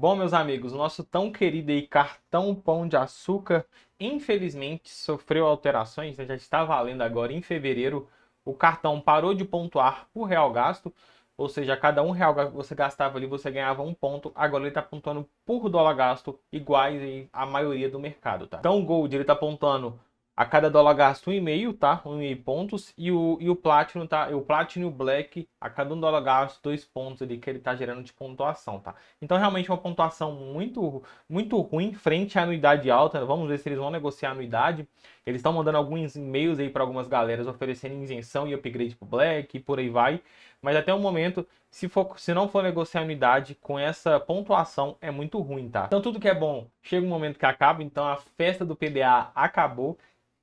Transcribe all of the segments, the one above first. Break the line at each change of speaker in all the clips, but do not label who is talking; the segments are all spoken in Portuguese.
Bom, meus amigos, o nosso tão querido cartão Pão de Açúcar, infelizmente, sofreu alterações, né? já está valendo agora em fevereiro. O cartão parou de pontuar por real gasto, ou seja, cada um real que você gastava ali, você ganhava um ponto. Agora ele está pontuando por dólar gasto, iguais à maioria do mercado, tá? Então o Gold, ele está pontuando a cada dólar gasto 1,5, tá? meio pontos. E o, e o Platinum, tá? E o Platinum e o Black, a cada um dólar gasto, dois pontos ali que ele tá gerando de pontuação, tá? Então, realmente, é uma pontuação muito, muito ruim frente à anuidade alta. Né? Vamos ver se eles vão negociar a anuidade. Eles estão mandando alguns e-mails aí para algumas galeras oferecendo isenção e upgrade pro Black e por aí vai. Mas até o momento, se, for, se não for negociar a unidade com essa pontuação, é muito ruim, tá? Então tudo que é bom, chega um momento que acaba, então a festa do PDA acabou.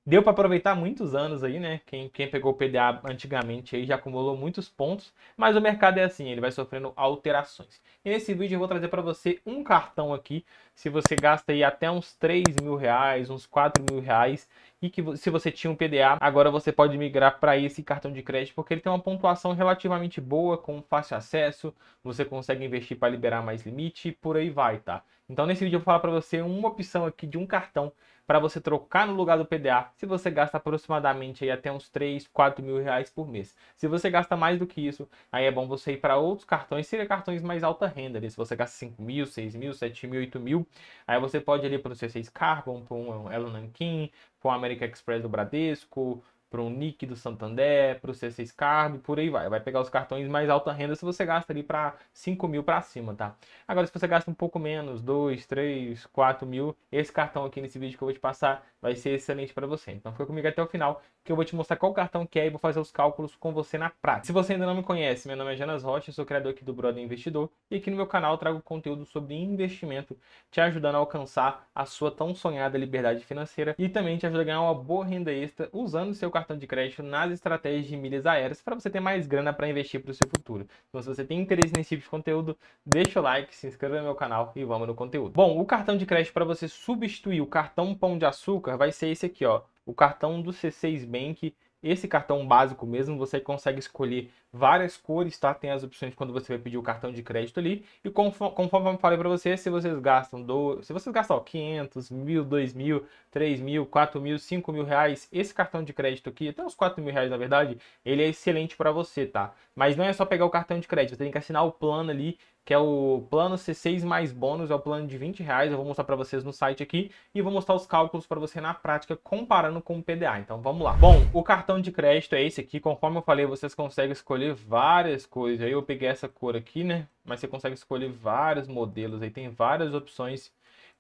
Deu para aproveitar muitos anos aí, né? Quem, quem pegou o PDA antigamente aí já acumulou muitos pontos, mas o mercado é assim, ele vai sofrendo alterações. E nesse vídeo eu vou trazer para você um cartão aqui, se você gasta aí até uns 3 mil reais, uns 4 mil reais, e que se você tinha um PDA, agora você pode migrar para esse cartão de crédito porque ele tem uma pontuação relativamente boa, com fácil acesso, você consegue investir para liberar mais limite e por aí vai, tá? Então nesse vídeo eu vou falar para você uma opção aqui de um cartão para você trocar no lugar do PDA se você gasta aproximadamente aí até uns 3, 4 mil reais por mês. Se você gasta mais do que isso, aí é bom você ir para outros cartões, seria cartões mais alta renda, se você gasta 5 mil, 6 mil, 7 mil, 8 mil, aí você pode ir para o C6 Carbon, para um Elon Nankin, com a América Express do Bradesco, para um nick do Santander, para o C6 Card, por aí vai. Vai pegar os cartões mais alta renda se você gasta ali para 5 mil para cima, tá? Agora, se você gasta um pouco menos, 2, 3, 4 mil, esse cartão aqui nesse vídeo que eu vou te passar vai ser excelente para você. Então, fica comigo até o final que eu vou te mostrar qual cartão que é e vou fazer os cálculos com você na prática. Se você ainda não me conhece, meu nome é Janas Rocha, eu sou criador aqui do Brother Investidor e aqui no meu canal trago conteúdo sobre investimento, te ajudando a alcançar a sua tão sonhada liberdade financeira e também te ajuda a ganhar uma boa renda extra usando seu cartão cartão de crédito nas estratégias de milhas aéreas para você ter mais grana para investir para o seu futuro. Então, se você tem interesse nesse tipo de conteúdo, deixa o like, se inscreva no meu canal e vamos no conteúdo. Bom, o cartão de crédito para você substituir o cartão Pão de Açúcar vai ser esse aqui, ó, o cartão do C6 Bank esse cartão básico mesmo, você consegue escolher várias cores, tá? Tem as opções quando você vai pedir o cartão de crédito ali. E conforme, conforme eu falei para você, se vocês gastam do, se vocês gastam ó, 500, 1.000, 2.000, 3.000, 4.000, 5.000 reais, esse cartão de crédito aqui, até os 4.000 reais na verdade, ele é excelente para você, tá? Mas não é só pegar o cartão de crédito, você tem que assinar o plano ali que é o plano C6 mais bônus, é o plano de 20 reais, eu vou mostrar para vocês no site aqui e vou mostrar os cálculos para você na prática comparando com o PDA, então vamos lá. Bom, o cartão de crédito é esse aqui, conforme eu falei, vocês conseguem escolher várias coisas, aí eu peguei essa cor aqui, né, mas você consegue escolher vários modelos, aí tem várias opções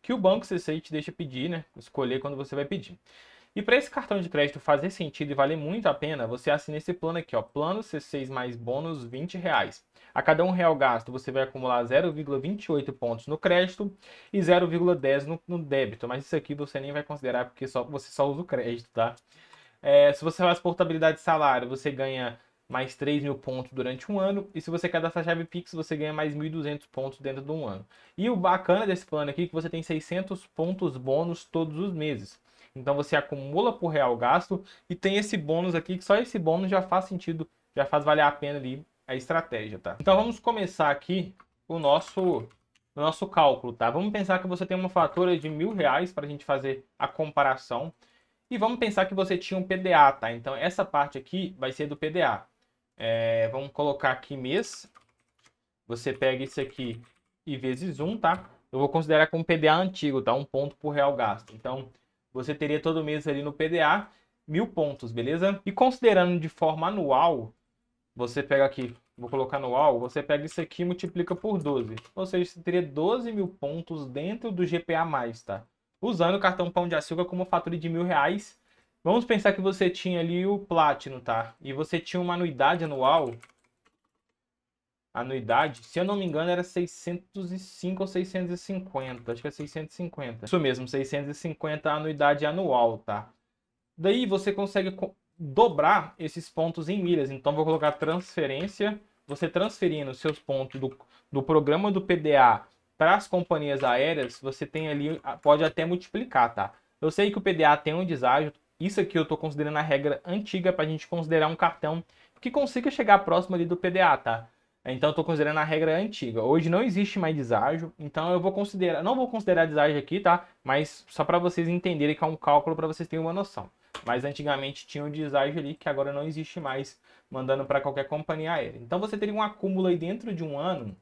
que o banco C6 te deixa pedir, né, escolher quando você vai pedir. E para esse cartão de crédito fazer sentido e valer muito a pena, você assina esse plano aqui, ó, plano C6 mais bônus 20 reais. A cada um real gasto você vai acumular 0,28 pontos no crédito e 0,10 no, no, débito. Mas isso aqui você nem vai considerar porque só, você só usa o crédito, tá? É, se você faz portabilidade de salário, você ganha mais 3 mil pontos durante um ano. E se você cadastrar a chave Pix, você ganha mais 1.200 pontos dentro de um ano. E o bacana desse plano aqui é que você tem 600 pontos bônus todos os meses. Então você acumula por real gasto e tem esse bônus aqui, que só esse bônus já faz sentido, já faz valer a pena ali a estratégia, tá? Então vamos começar aqui o nosso o nosso cálculo, tá? Vamos pensar que você tem uma fatura de mil reais para a gente fazer a comparação. E vamos pensar que você tinha um PDA, tá? Então essa parte aqui vai ser do PDA. É, vamos colocar aqui mês. Você pega isso aqui e vezes 1, tá? Eu vou considerar como PDA antigo, tá? Um ponto por real gasto. Então você teria todo mês ali no PDA mil pontos, beleza? E considerando de forma anual, você pega aqui, vou colocar anual, você pega isso aqui e multiplica por 12. Ou seja, você teria 12 mil pontos dentro do GPA+, tá? Usando o cartão Pão de Açúcar como fatura de mil reais. Vamos pensar que você tinha ali o Platinum, tá? E você tinha uma anuidade anual anuidade, se eu não me engano, era 605 ou 650. Acho que é 650. Isso mesmo, 650 anuidade anual, tá? Daí você consegue dobrar esses pontos em milhas. Então, vou colocar transferência. Você transferindo seus pontos do, do programa do PDA para as companhias aéreas, você tem ali, pode até multiplicar, tá? Eu sei que o PDA tem um deságio. Isso aqui eu estou considerando a regra antiga para a gente considerar um cartão que consiga chegar próximo ali do PDA, tá? Então eu estou considerando a regra antiga. Hoje não existe mais deságio, então eu vou considerar, não vou considerar deságio aqui, tá? Mas só para vocês entenderem que é um cálculo para vocês terem uma noção. Mas antigamente tinha um deságio ali que agora não existe mais, mandando para qualquer companhia aérea. Então você teria um acúmulo aí dentro de um ano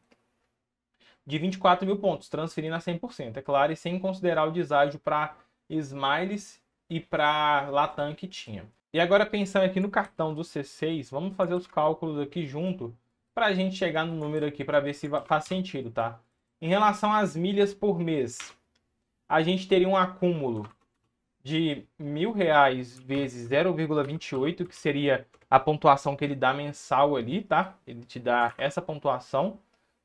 de 24 mil pontos, transferindo a 100%, é claro, e sem considerar o deságio para Smiles e para Latam que tinha. E agora pensando aqui no cartão do C6, vamos fazer os cálculos aqui junto para a gente chegar no número aqui para ver se faz sentido, tá? Em relação às milhas por mês, a gente teria um acúmulo de mil reais vezes 0,28, que seria a pontuação que ele dá mensal ali, tá? Ele te dá essa pontuação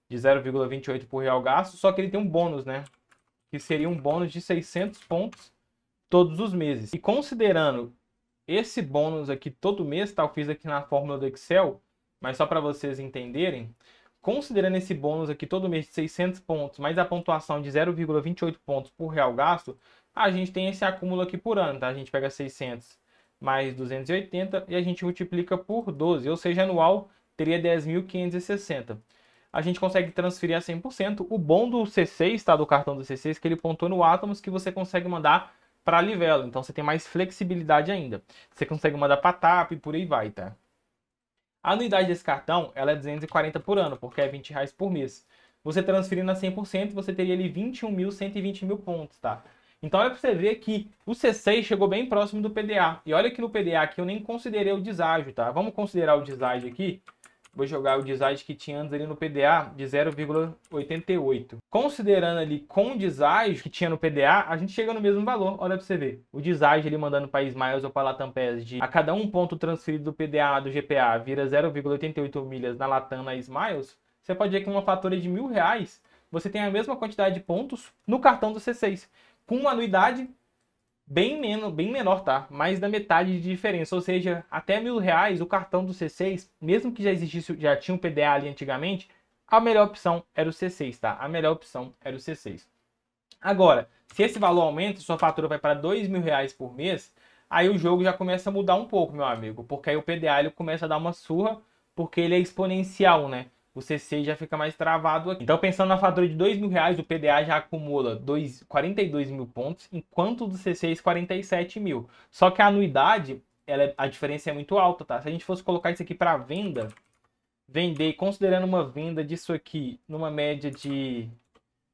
de 0,28 por real gasto, só que ele tem um bônus, né? Que seria um bônus de 600 pontos todos os meses. E considerando esse bônus aqui todo mês, tá? Eu fiz aqui na fórmula do Excel, mas só para vocês entenderem, considerando esse bônus aqui todo mês de 600 pontos, mais a pontuação de 0,28 pontos por real gasto, a gente tem esse acúmulo aqui por ano, tá? A gente pega 600 mais 280 e a gente multiplica por 12, ou seja, anual teria 10.560. A gente consegue transferir a 100%. O bom do C6, tá? Do cartão do C6, que ele pontua no Atomos, que você consegue mandar para a Livelo. Então você tem mais flexibilidade ainda. Você consegue mandar para TAP e por aí vai, tá? A anuidade desse cartão ela é 240 por ano, porque é 20 reais por mês. Você transferindo a 100%, você teria ali 21 mil, mil pontos, tá? Então é para você ver que o C6 chegou bem próximo do PDA. E olha que no PDA aqui eu nem considerei o deságio, tá? Vamos considerar o deságio aqui vou jogar o design que tinha antes ali no PDA de 0,88. Considerando ali com o design que tinha no PDA, a gente chega no mesmo valor. Olha para você ver. O design ele mandando para Smiles ou para Latam PES de a cada um ponto transferido do PDA do GPA vira 0,88 milhas na Latam na Smiles, você pode ver que uma fatura de mil reais você tem a mesma quantidade de pontos no cartão do C6, com uma anuidade bem menos, bem menor, tá? Mais da metade de diferença, ou seja, até mil reais o cartão do C6, mesmo que já existisse, já tinha um PDA ali antigamente, a melhor opção era o C6, tá? A melhor opção era o C6. Agora, se esse valor aumenta, sua fatura vai para dois mil reais por mês, aí o jogo já começa a mudar um pouco, meu amigo, porque aí o PDA ele começa a dar uma surra, porque ele é exponencial, né? o CC já fica mais travado aqui. Então, pensando na fatura de 2 mil reais, o PDA já acumula dois, 42 mil pontos, enquanto do C6, 47 é mil. Só que a anuidade, ela é, a diferença é muito alta, tá? Se a gente fosse colocar isso aqui para venda, vender, considerando uma venda disso aqui numa média de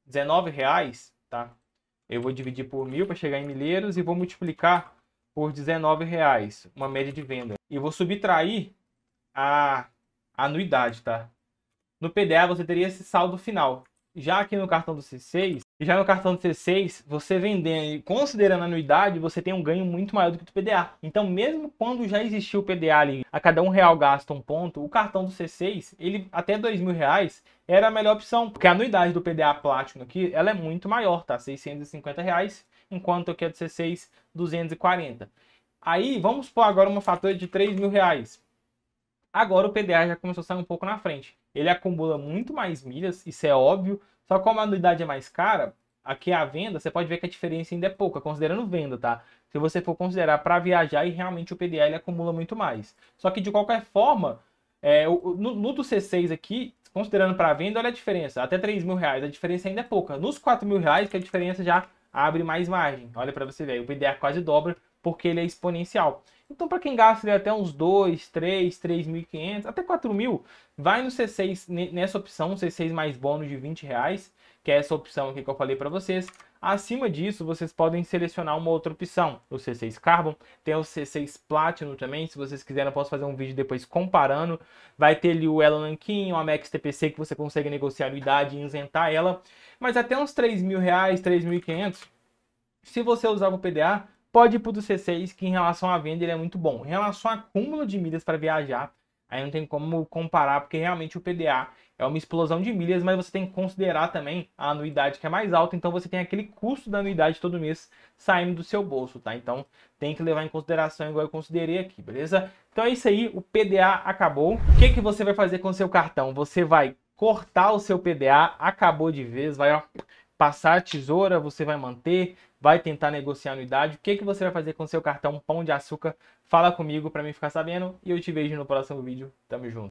19 reais, tá? Eu vou dividir por mil para chegar em milheiros e vou multiplicar por 19 reais, uma média de venda. E vou subtrair a anuidade, tá? no PDA você teria esse saldo final. Já aqui no cartão do C6, já no cartão do C6, você vendendo e considerando a anuidade, você tem um ganho muito maior do que do PDA. Então, mesmo quando já existiu o PDA ali, a cada um real gasta um ponto, o cartão do C6, ele até dois mil reais, era a melhor opção, porque a anuidade do PDA Platinum aqui, ela é muito maior, tá? 650 reais, enquanto aqui é do C6, 240. Aí, vamos pôr agora uma fatura de três mil reais. Agora o PDA já começou a sair um pouco na frente. Ele acumula muito mais milhas, isso é óbvio. Só que como a anuidade é mais cara, aqui é a venda, você pode ver que a diferença ainda é pouca, considerando venda, tá? Se você for considerar para viajar, e realmente o PDA ele acumula muito mais. Só que de qualquer forma, é, no, no do C6 aqui, considerando para venda, olha a diferença. Até 3 mil reais, a diferença ainda é pouca. Nos 4 mil reais, que a diferença já abre mais margem. Olha para você ver, o PDA quase dobra porque ele é exponencial. Então, para quem gasta até uns 2, 3, 3.500, até 4.000, vai no C6 nessa opção, C6 mais bônus de 20 reais, que é essa opção aqui que eu falei para vocês. Acima disso, vocês podem selecionar uma outra opção, o C6 Carbon, tem o C6 Platinum também, se vocês quiserem eu posso fazer um vídeo depois comparando. Vai ter ali o Elon a Max TPC, que você consegue negociar a anuidade e isentar ela. Mas até uns 3 mil reais, 3.500, se você usava o PDA, pode ir para o C6, que em relação à venda ele é muito bom. Em relação a acúmulo de milhas para viajar, aí não tem como comparar, porque realmente o PDA é uma explosão de milhas, mas você tem que considerar também a anuidade que é mais alta, então você tem aquele custo da anuidade todo mês saindo do seu bolso, tá? Então tem que levar em consideração, igual eu considerei aqui, beleza? Então é isso aí, o PDA acabou. O que, que você vai fazer com o seu cartão? Você vai cortar o seu PDA, acabou de vez, vai ó, passar a tesoura, você vai manter, vai tentar negociar anuidade, o que, que você vai fazer com seu cartão Pão de Açúcar, fala comigo para mim ficar sabendo e eu te vejo no próximo vídeo. Tamo junto.